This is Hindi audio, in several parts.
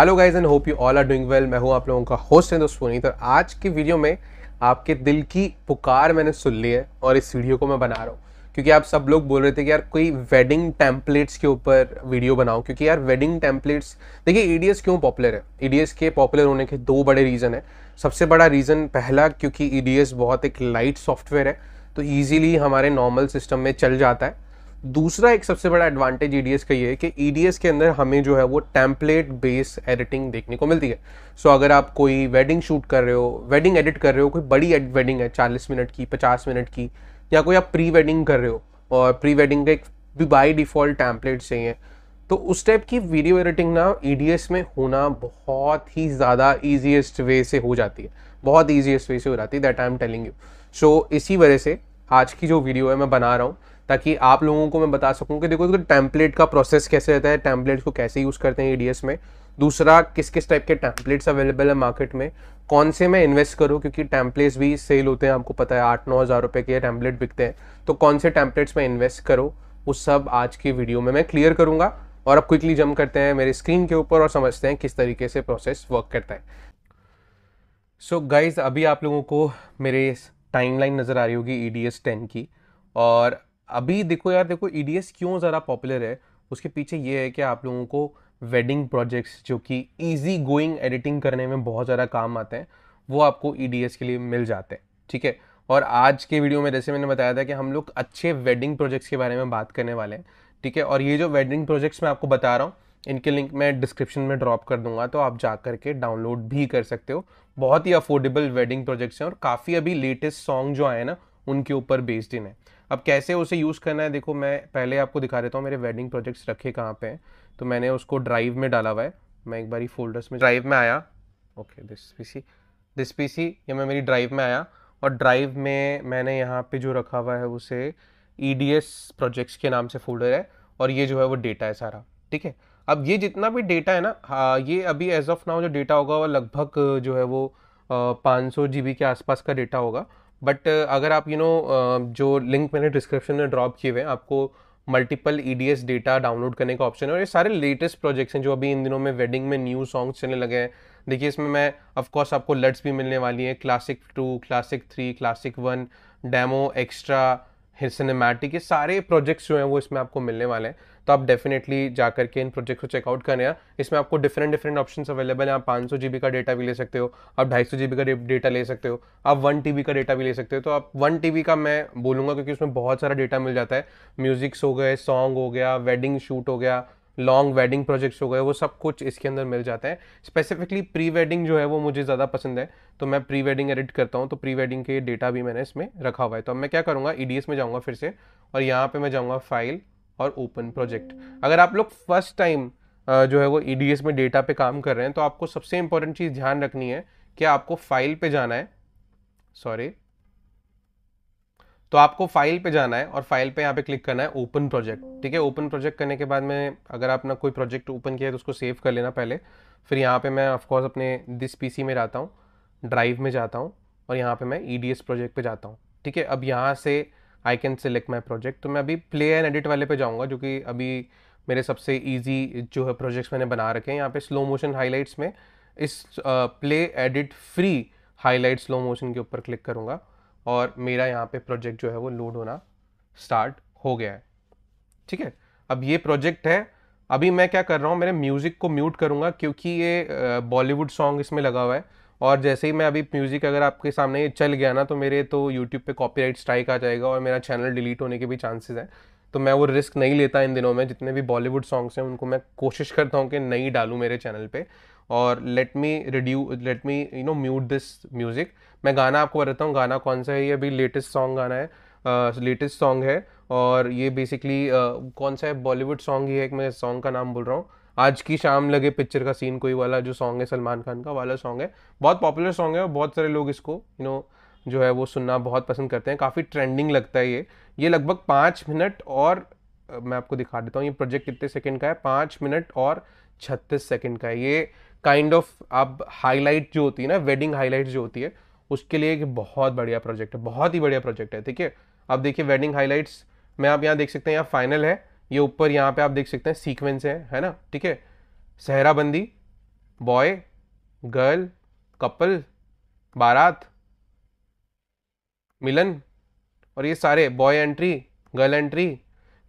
hello guys and hope you all are doing well मैं हूँ आप लोगों का होस्ट है दोस्तों पुनीत तो आज की वीडियो में आपके दिल की पुकार मैंने सुन ली है और इस वीडियो को मैं बना रहा हूँ क्योंकि आप सब लोग बोल रहे थे कि यार कोई वेडिंग टेम्पलेट्स के ऊपर वीडियो बनाओ क्योंकि यार वेडिंग टेम्पलेट्स देखिए ई e क्यों पॉपुलर है ई e के पॉपुलर होने के दो बड़े रीज़न है सबसे बड़ा रीज़न पहला क्योंकि ई e बहुत एक लाइट सॉफ्टवेयर है तो ईजिली हमारे नॉर्मल सिस्टम में चल जाता है दूसरा एक सबसे बड़ा एडवांटेज ई e का ये है कि ई e के अंदर हमें जो है वो टैम्पलेट बेस एडिटिंग देखने को मिलती है सो so, अगर आप कोई वेडिंग शूट कर रहे हो वेडिंग एडिट कर रहे हो कोई बड़ी वेडिंग है चालीस मिनट की पचास मिनट की या कोई आप प्री वेडिंग कर रहे हो और प्री वेडिंग का एक भी बाई डिफ़ॉल्ट टैम्पलेट चाहिए तो उस टाइप की वीडियो एडिटिंग ना ई e में होना बहुत ही ज़्यादा ईजीएस्ट वे से हो जाती है बहुत ईजीएस्ट वे से हो जाती है that I am telling you so इसी वजह से आज की जो वीडियो है मैं बना रहा हूँ ताकि आप लोगों को मैं बता सकूं कि देखो तो टैम्पलेट का प्रोसेस कैसे रहता है टैम्पलेट्स को कैसे यूज़ करते हैं ई में दूसरा किस किस टाइप के टैम्पलेट्स अवेलेबल है मार्केट में कौन से मैं इन्वेस्ट करूँ क्योंकि टैम्पलेट्स भी सेल होते हैं आपको पता है आठ नौ हज़ार रुपये के टैम्पलेट बिकते हैं तो कौन से टैम्पलेट्स में इन्वेस्ट करो वो सब आज की वीडियो में मैं क्लियर करूँगा और अब क्विकली जम करते हैं मेरे स्क्रीन के ऊपर और समझते हैं किस तरीके से प्रोसेस वर्क करता है सो so गाइज अभी आप लोगों को मेरे टाइमलाइन नज़र आ रही होगी ई डी टेन की और अभी देखो यार देखो ई e क्यों ज़रा पॉपुलर है उसके पीछे ये है कि आप लोगों को वेडिंग प्रोजेक्ट्स जो कि ईजी गोइंग एडिटिंग करने में बहुत ज़्यादा काम आते हैं वो आपको ई e के लिए मिल जाते हैं ठीक है और आज के वीडियो में जैसे मैंने बताया था कि हम लोग अच्छे वेडिंग प्रोजेक्ट्स के बारे में बात करने वाले हैं ठीक है और ये जो वेडिंग प्रोजेक्ट्स मैं आपको बता रहा हूँ इनके लिंक मैं डिस्क्रिप्शन में ड्रॉप कर दूंगा तो आप जा करके डाउनलोड भी कर सकते हो बहुत ही अफोर्डेबल वेडिंग प्रोजेक्ट्स हैं और काफ़ी अभी लेटेस्ट सॉन्ग जो आए ना उनके ऊपर बेस्ड इन है अब कैसे उसे यूज़ करना है देखो मैं पहले आपको दिखा देता हूँ मेरे वेडिंग प्रोजेक्ट्स रखे कहाँ पे हैं तो मैंने उसको ड्राइव में डाला हुआ है मैं एक बारी फोल्डर्स में ड्राइव में आया okay this P this PC P सी ये मैं मेरी ड्राइव में आया और ड्राइव में मैंने यहाँ पे जो रखा हुआ है उसे ई डी एस प्रोजेक्ट्स के नाम से फोल्डर है और ये जो है वो डेटा है सारा ठीक है अब ये जितना भी डेटा है ना हाँ ये अभी एज ऑफ नाउ जो डेटा होगा वो लगभग जो है वो पाँच सौ जी बी के आसपास का डेटा होगा बट uh, अगर आप you you know know, uh, जो लिंक मैंने डिस्क्रिप्शन में ड्रॉप किए हुए हैं आपको multiple E D S data download करने का ऑप्शन है और ये सारे लेटेस्ट प्रोजेक्ट्स हैं जो अभी इन दिनों में वेडिंग में न्यू सॉन्ग्स चलने लगे हैं देखिए इसमें मैं ऑफकोर्स आपको लट्स भी मिलने वाली हैं classic two classic three classic one demo extra cinematic ये सारे प्रोजेक्ट्स जो हैं वो इसमें आपको मिलने वाले हैं तो आप डेफिनेटली जाकर के इन प्रोजेक्ट को चेकआउट करें हैं इसमें आपको डिफरेंट डिफरेंट ऑप्शन अवेलेबल हैं आप पाँच सौ का डेटा भी ले सकते हो आप ढाई सौ का डेटा ले सकते हो आप वन टी का डेटा भी ले सकते हो तो आप वन टी का मैं बोलूँगा क्योंकि उसमें बहुत सारा डेटा मिल जाता है म्यूजिक्स हो गए सॉन्ग हो गया वेडिंग शूट हो गया लॉन्ग वेडिंग प्रोजेक्ट्स हो गए वो सब कुछ इसके अंदर मिल जाते हैं स्पेसिफिकली प्री वेडिंग जो है वो मुझे ज़्यादा पसंद है तो मैं प्री वेडिंग एडिट करता हूँ तो प्री वेडिंग के डेटा भी मैंने इसमें रखा हुआ है तो अब मैं क्या करूँगा ई e में जाऊँगा फिर से और यहाँ पर मैं जाऊँगा फाइल और ओपन प्रोजेक्ट अगर आप लोग फर्स्ट टाइम जो है वो ई e में डेटा पे काम कर रहे हैं तो आपको सबसे इंपॉर्टेंट चीज़ ध्यान रखनी है कि आपको फाइल पे जाना है सॉरी तो आपको फाइल पे जाना है और फाइल पे यहाँ पे क्लिक करना है ओपन प्रोजेक्ट ठीक है ओपन प्रोजेक्ट करने के बाद में अगर आपने कोई प्रोजेक्ट ओपन किया है तो उसको सेव कर लेना पहले फिर यहाँ पे मैं ऑफकोर्स अपने दिस पीसी में रहता हूँ ड्राइव में जाता हूँ और यहाँ पे मैं ई e प्रोजेक्ट पे जाता हूँ ठीक है अब यहाँ से I can select my project तो मैं अभी प्ले एंड एडिट वाले पे जाऊँगा जो कि अभी मेरे सबसे ईजी जो है प्रोजेक्ट्स मैंने बना रखे हैं यहाँ पे स्लो मोशन हाईलाइट्स में इस play edit free highlight slow motion के ऊपर क्लिक करूँगा और मेरा यहाँ पे प्रोजेक्ट जो है वो लोड होना स्टार्ट हो गया है ठीक है अब ये प्रोजेक्ट है अभी मैं क्या कर रहा हूँ मेरे म्यूज़िक को म्यूट करूँगा क्योंकि ये बॉलीवुड सॉन्ग इसमें लगा हुआ है और जैसे ही मैं अभी म्यूज़िक अगर आपके सामने चल गया ना तो मेरे तो यूट्यूब पे कॉपीराइट स्ट्राइक आ जाएगा और मेरा चैनल डिलीट होने के भी चांसेस हैं तो मैं वो रिस्क नहीं लेता इन दिनों में जितने भी बॉलीवुड सॉन्ग्स हैं उनको मैं कोशिश करता हूँ कि नहीं डालूँ मेरे चैनल पर और let me reduce let me you know mute this music मैं गाना आपको बताता हूँ गाना कौन सा है ये अभी लेटेस्ट सॉन्ग गाना है लेटेस्ट uh, सॉन्ग है और ये बेसिकली uh, कौन सा है बॉलीवुड सॉन्ग ही है एक मैं सॉन्ग का नाम बोल रहा हूँ आज की शाम लगे पिक्चर का सीन कोई वाला जो सॉन्ग है सलमान खान का वाला सॉन्ग है बहुत पॉपुलर सॉन्ग है और बहुत सारे लोग इसको यू नो जो है वो सुनना बहुत पसंद करते हैं काफ़ी ट्रेंडिंग लगता है ये ये लगभग पाँच मिनट और मैं आपको दिखा देता हूँ ये प्रोजेक्ट कितने सेकंड का है पाँच मिनट और छत्तीस सेकंड का है ये काइंड ऑफ आप हाईलाइट जो होती है ना वेडिंग हाईलाइट जो होती है उसके लिए एक बहुत बढ़िया प्रोजेक्ट है बहुत ही बढ़िया प्रोजेक्ट है ठीक है आप देखिए वेडिंग हाईलाइट्स मैं आप यहाँ देख सकते हैं यहाँ फाइनल है ये ऊपर यहाँ पे आप देख सकते हैं सीक्वेंस है है ना ठीक है सहराबंदी बॉय गर्ल कपल बारात मिलन और ये सारे बॉय एंट्री गर्ल एंट्री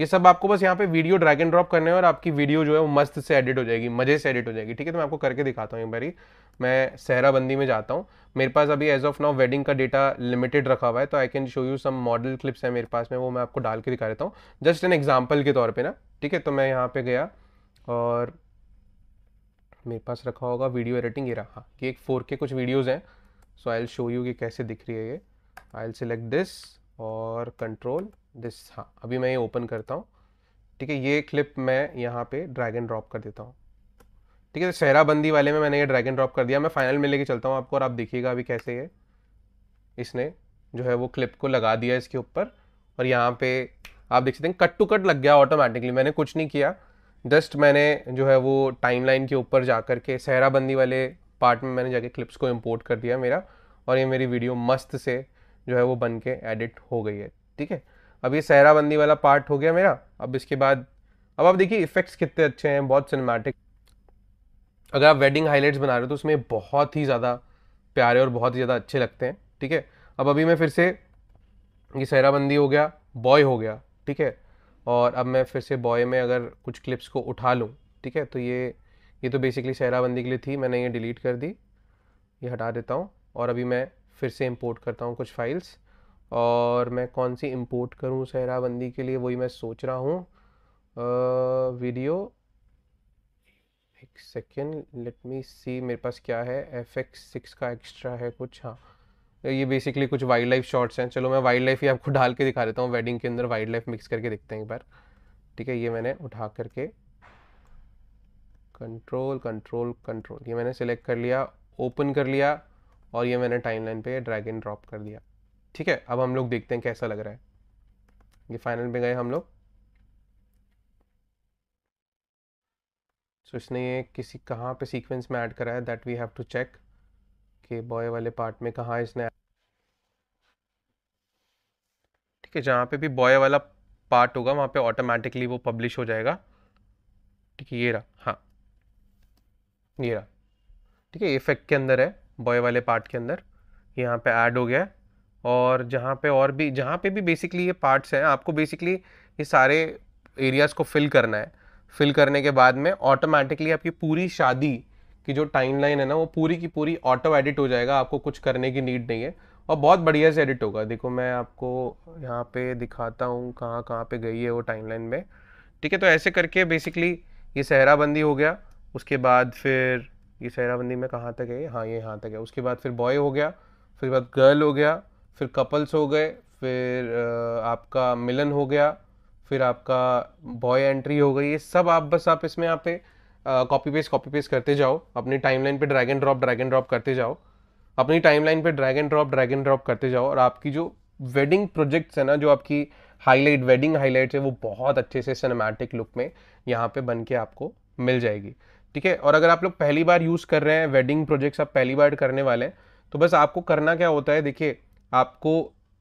ये सब आपको बस यहाँ पे वीडियो ड्रैग एंड ड्रॉप करने और आपकी वीडियो जो है वो मस्त से एडिट हो जाएगी मज़े से एडिट हो जाएगी ठीक है तो मैं आपको करके दिखाता हूँ एक बारी मैं सहराबंदी में जाता हूँ मेरे पास अभी एज ऑफ नाउ वेडिंग का डेटा लिमिटेड रखा हुआ है तो I can show you some model clips है मेरे पास में वो मैं आपको डाल के दिखा देता हूँ जस्ट एन एग्जाम्पल के तौर पर ना ठीक है तो मैं यहाँ पर गया और मेरे पास रखा होगा वीडियो एडिटिंग ये रहा ये एक फोर के कुछ वीडियोज़ हैं so I'll show you कि कैसे दिख रही है ये आई एल सेलेक्ट दिस और कंट्रोल दिस हाँ अभी मैं ये ओपन करता हूँ ठीक है ये क्लिप मैं यहाँ पे ड्रैग एंड ड्रॉप कर देता हूँ ठीक है तो सहरा वाले में मैंने ये ड्रैग एंड ड्रॉप कर दिया मैं फाइनल में लेके चलता हूँ आपको और आप देखिएगा अभी कैसे ये इसने जो है वो क्लिप को लगा दिया इसके ऊपर और यहाँ पे आप देख सकते हैं कट टू कट लग गया ऑटोमेटिकली मैंने कुछ नहीं किया जस्ट मैंने जो है वो लाइन के ऊपर जा कर के सहराबंदी वाले पार्ट में मैंने जाके क्लिप्स को इम्पोर्ट कर दिया मेरा और ये मेरी वीडियो मस्त से जो है वो बन के एडिट हो गई है ठीक है अब ये सहराबंदी वाला पार्ट हो गया मेरा अब इसके बाद अब आप देखिए इफेक्ट्स कितने अच्छे हैं बहुत सिनेमैटिक अगर आप वेडिंग हाईलाइट्स बना रहे हो तो उसमें बहुत ही ज़्यादा प्यारे और बहुत ही ज़्यादा अच्छे लगते हैं ठीक है अब अभी मैं फिर से ये सहराबंदी हो गया बॉय हो गया ठीक है और अब मैं फिर से बॉय में अगर कुछ क्लिप्स को उठा लूँ ठीक है तो ये ये तो बेसिकली सहराबंदी के लिए थी मैंने ये डिलीट कर दी ये हटा देता हूँ और अभी मैं फिर से इम्पोर्ट करता हूँ कुछ फाइल्स और मैं कौन सी इंपोर्ट करूँ सहराबंदी के लिए वही मैं सोच रहा हूँ वीडियो एक सेकेंड लेट मी सी मेरे पास क्या है एफ एक्स सिक्स का एक्स्ट्रा है कुछ हाँ ये बेसिकली कुछ वाइल्ड लाइफ शॉर्ट्स हैं चलो मैं वाइल्ड लाइफ ही आपको डाल के दिखा देता हूँ वेडिंग के अंदर वाइल्ड लाइफ मिक्स करके देखते हैं एक बार ठीक है ये मैंने उठा करके कंट्रोल कंट्रोल कंट्रोल ये मैंने सेलेक्ट कर लिया ओपन कर लिया और ये मैंने टाइमलाइन पे ड्रैग एंड ड्रॉप कर दिया ठीक है अब हम लोग देखते हैं कैसा लग रहा है ये फाइनल में गए हम लोग सो so, इसने ये किसी कहाँ पे सीक्वेंस में ऐड करा है that we have to check के बॉय वाले पार्ट में कहाँ इसने ठीक है जहाँ पे भी बॉय वाला पार्ट होगा वहाँ पे ऑटोमेटिकली वो पब्लिश हो जाएगा ठीक है ये रहा हाँ ये रहा ठीक है इफेक्ट के अंदर है बॉय वाले पार्ट के अंदर यहाँ पे ऐड हो गया है और जहाँ पे और भी जहाँ पे भी बेसिकली ये पार्ट्स हैं आपको बेसिकली ये सारे एरियाज़ को फिल करना है फिल करने के बाद में ऑटोमेटिकली आपकी पूरी शादी की जो टाइमलाइन है ना वो पूरी की पूरी ऑटो एडिट हो जाएगा आपको कुछ करने की नीड नहीं है और बहुत बढ़िया से एडिट होगा देखो मैं आपको यहाँ पे दिखाता हूँ कहाँ कहाँ पे गई है वो टाइमलाइन में ठीक है तो ऐसे करके बेसिकली ये सहराबंदी हो गया उसके बाद फिर ये सहराबंदी में कहाँ तक है हाँ ये यहाँ तक है उसके बाद फिर बॉय हो गया फिर बाद गर्ल हो गया फिर कपल्स हो गए फिर आपका मिलन हो गया फिर आपका बॉय एंट्री हो गई ये सब आप बस आप इसमें यहाँ पे कॉपी पेस्ट कॉपी पेस्ट करते जाओ अपनी टाइमलाइन पे drag and drop drag and drop करते जाओ अपनी टाइमलाइन पे drag and drop drag and drop करते जाओ और आपकी जो वेडिंग प्रोजेक्ट्स है ना जो आपकी हाईलाइट वेडिंग हाईलाइट्स है वो बहुत अच्छे से सिनेमैटिक लुक में यहाँ पे बन के आपको मिल जाएगी ठीक है और अगर आप लोग पहली बार यूज़ कर रहे हैं वेडिंग प्रोजेक्ट्स आप पहली बार करने वाले हैं तो बस आपको करना क्या होता है देखिए आपको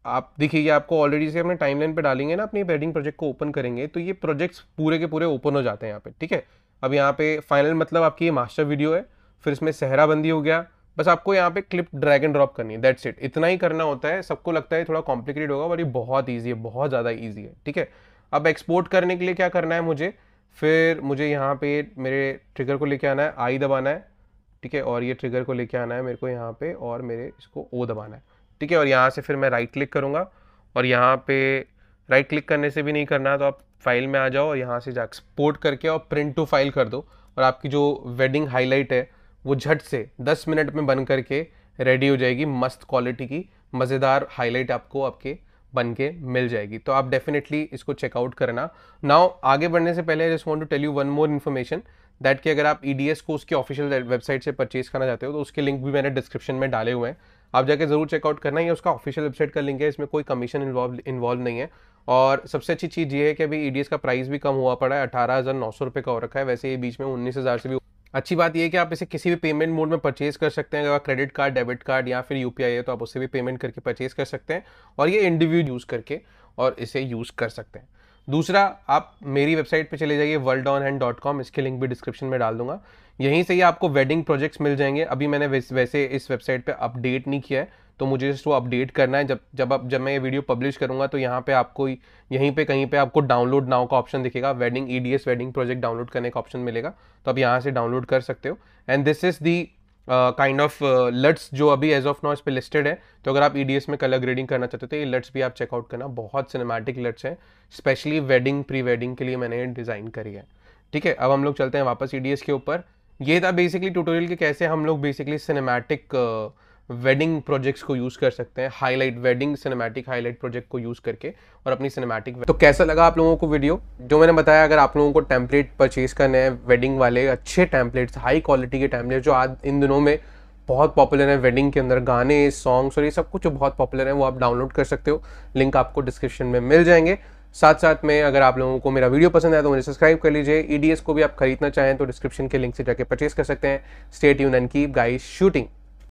आप देखिए ये आपको ऑलरेडी से टाइम टाइमलाइन पे डालेंगे ना अपनी वेडिंग प्रोजेक्ट को ओपन करेंगे तो ये प्रोजेक्ट्स पूरे के पूरे ओपन हो जाते हैं यहाँ पे ठीक है अब यहाँ पे फाइनल मतलब आपकी ये मास्टर वीडियो है फिर इसमें सहराबंदी हो गया बस आपको यहाँ पे क्लिप ड्रैग एंड ड्रॉप करनी है दैट्स इट इतना ही करना होता है सबको लगता है थोड़ा कॉम्प्लिकेटेड होगा बट ये बहुत ईजी है बहुत ज़्यादा ईजी है ठीक है अब एक्सपोर्ट करने के लिए क्या करना है मुझे फिर मुझे यहाँ पे मेरे ट्रिगर को लेके आना है आई दबाना है ठीक है और ये ट्रिगर को लेके आना है मेरे को यहाँ पे और मेरे इसको ओ दबाना है ठीक है और यहाँ से फिर मैं राइट क्लिक करूँगा और यहाँ पे राइट क्लिक करने से भी नहीं करना तो आप फाइल में आ जाओ और यहाँ से जा एक्सपोर्ट करके और प्रिंट टू फाइल कर दो और आपकी जो वेडिंग हाईलाइट है वो झट से दस मिनट में बन करके रेडी हो जाएगी मस्त क्वालिटी की मज़ेदार हाईलाइट आपको आपके बन के मिल जाएगी तो आप डेफिनेटली इसको चेकआउट करना नाउ आगे बढ़ने से पहले just want to tell you one more information that कि अगर आप ई डी एस को उसकी ऑफिशियल वेबसाइट से परचेज करना चाहते हो तो उसके लिंक भी मैंने डिस्क्रिप्शन में डाले हुए हैं आप जाके ज़रूर चेकआउट करना है उसका ऑफिशियल वेबसाइट का लिंक है इसमें कोई कमीशन इन्वॉल्व इन्वॉल्व नहीं है और सबसे अच्छी चीज़ ये है कि अभी ई e का प्राइस भी कम हुआ पड़ा है अठारह हज़ार नौ सौ रुपये का हो रखा है वैसे ये बीच में उन्नीस हज़ार से भी अच्छी बात यह है कि आप इसे किसी भी पेमेंट मोड में परचेज कर सकते हैं अगर क्रेडिट कार्ड डेबिट कार्ड या फिर यू है तो आप उससे भी पेमेंट करके परचेज कर सकते हैं और ये इंडिव्यू यूज़ करके और इसे यूज़ कर सकते हैं दूसरा आप मेरी वेबसाइट पे चले जाइए world on hand dot com इसके लिंक भी डिस्क्रिप्शन में डाल दूंगा यहीं से ही आपको वेडिंग प्रोजेक्ट्स मिल जाएंगे अभी मैंने वैसे इस वेबसाइट पे अपडेट नहीं किया है तो मुझे इसको अपडेट करना है जब जब आप जब मैं ये वीडियो पब्लिश करूंगा तो यहाँ पे आपको यहीं पे कहीं पे आपको डाउनलोड नाउ का ऑप्शन दिखेगा wedding E wedding project download करने का ऑप्शन मिलेगा तो आप यहाँ से डाउनलोड कर सकते हो and this is the kind of LUTs जो अभी एज ऑफ नाउ इस पर लिस्टेड है तो अगर आप ई e में कलर ग्रेडिंग करना चाहते हो तो ये लट्स भी आप चेकआउट करना बहुत सिनेमैटिक लट्स हैं स्पेशली वेडिंग प्री वेडिंग के लिए मैंने डिज़ाइन करी है ठीक है अब हम लोग चलते हैं वापस ई e के ऊपर ये था बेसिकली ट्यूटोरियल कि कैसे हम लोग बेसिकली सिनेमैटिक वेडिंग प्रोजेक्ट्स को यूज़ कर सकते हैं highlight wedding cinematic highlight project को यूज़ करके और अपनी सिनेमैटिक तो कैसा लगा आप लोगों को वीडियो जो मैंने बताया अगर आप लोगों को टैंपलेट परचेज करने हैं वेडिंग वाले अच्छे टैंपलेट्स हाई क्वालिटी के टैंपलेट जो आज इन दिनों में बहुत पॉपुलर है वेडिंग के अंदर गाने सॉन्ग्स और ये सब कुछ जो बहुत पॉपुलर है वो आप डाउनलोड कर सकते हो लिंक आपको डिस्क्रिप्शन में मिल जाएंगे साथ साथ में अगर आप लोगों को मेरा वीडियो पसंद आया तो मुझे सब्सक्राइब कर लीजिए ईडीएस e को भी आप खरीदना चाहें तो डिस्क्रिप्शन के लिंक से जाके परचेस कर सकते हैं स्टेट यून एंड कीप गाइस शूटिंग